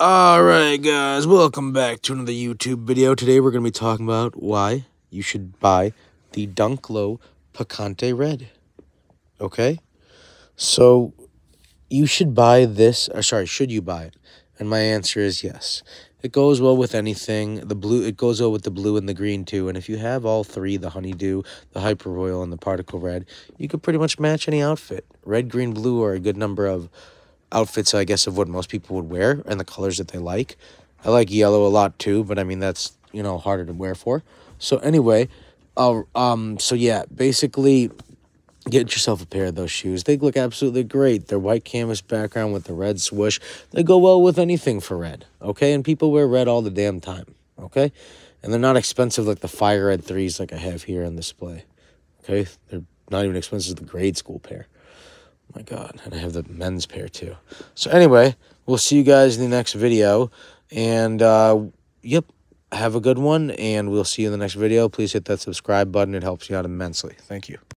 Alright guys, welcome back to another YouTube video. Today we're going to be talking about why you should buy the Dunklow Picante Red. Okay? So, you should buy this, or uh, sorry, should you buy it? And my answer is yes. It goes well with anything. The blue, it goes well with the blue and the green too. And if you have all three, the honeydew, the hyper royal, and the particle red, you could pretty much match any outfit. Red, green, blue are a good number of outfits, I guess, of what most people would wear and the colors that they like. I like yellow a lot too, but I mean, that's, you know, harder to wear for. So, anyway, uh, um, so yeah, basically, Get yourself a pair of those shoes. They look absolutely great. Their white canvas background with the red swoosh. They go well with anything for red, okay? And people wear red all the damn time, okay? And they're not expensive like the Fire Red 3s like I have here on display, okay? They're not even expensive as the grade school pair my God. And I have the men's pair too. So anyway, we'll see you guys in the next video. And uh, yep, have a good one. And we'll see you in the next video. Please hit that subscribe button. It helps you out immensely. Thank you.